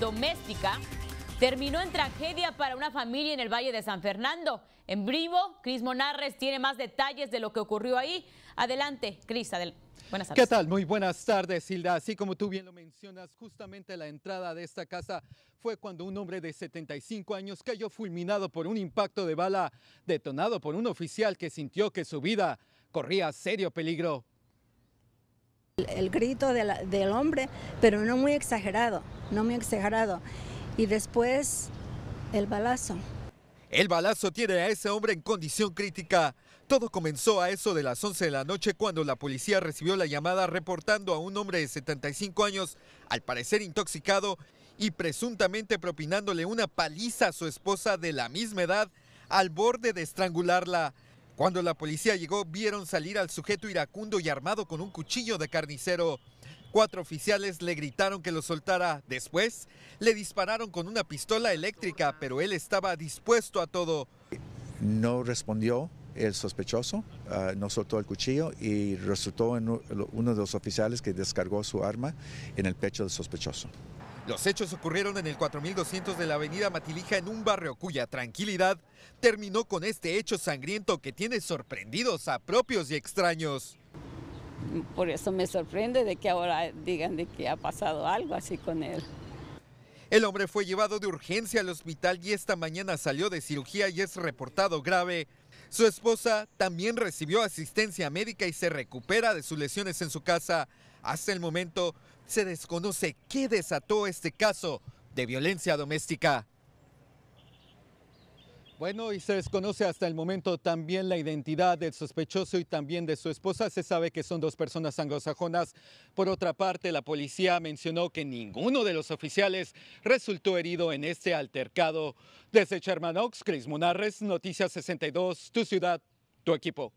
doméstica terminó en tragedia para una familia en el Valle de San Fernando. En vivo, Cris Monarres tiene más detalles de lo que ocurrió ahí. Adelante, Cris, Buenas tardes. ¿Qué tal? Muy buenas tardes, Hilda. Así como tú bien lo mencionas, justamente la entrada de esta casa fue cuando un hombre de 75 años cayó fulminado por un impacto de bala detonado por un oficial que sintió que su vida corría serio peligro. El, grito del hombre, pero no muy exagerado, no muy exagerado. Y después el balazo. El balazo tiene a ese hombre en condición crítica. Todo comenzó a eso de las 11 de la noche cuando la policía recibió la llamada reportando a un hombre de 75 años, al parecer intoxicado y presuntamente propinándole una paliza a su esposa de la misma edad al borde de estrangularla. Cuando la policía llegó, vieron salir al sujeto iracundo y armado con un cuchillo de carnicero. Cuatro oficiales le gritaron que lo soltara. Después, le dispararon con una pistola eléctrica, pero él estaba dispuesto a todo. No respondió el sospechoso, ah, no soltó el cuchillo y resultó en uno de los oficiales que descargó su arma en el pecho del sospechoso. Los hechos ocurrieron en el 4200 de la avenida Matilija en un barrio cuya tranquilidad terminó con este hecho sangriento que tiene sorprendidos a propios y extraños. Por eso me sorprende de que ahora digan de que ha pasado algo así con él. El hombre fue llevado de urgencia al hospital y esta mañana salió de cirugía y es reportado grave su esposa también recibió asistencia médica y se recupera de sus lesiones en su casa. Hasta el momento se desconoce qué desató este caso de violencia doméstica. Bueno, y se desconoce hasta el momento también la identidad del sospechoso y también de su esposa. Se sabe que son dos personas anglosajonas. Por otra parte, la policía mencionó que ninguno de los oficiales resultó herido en este altercado. Desde Sherman Oaks, Chris Monarres, Noticias 62, tu ciudad, tu equipo.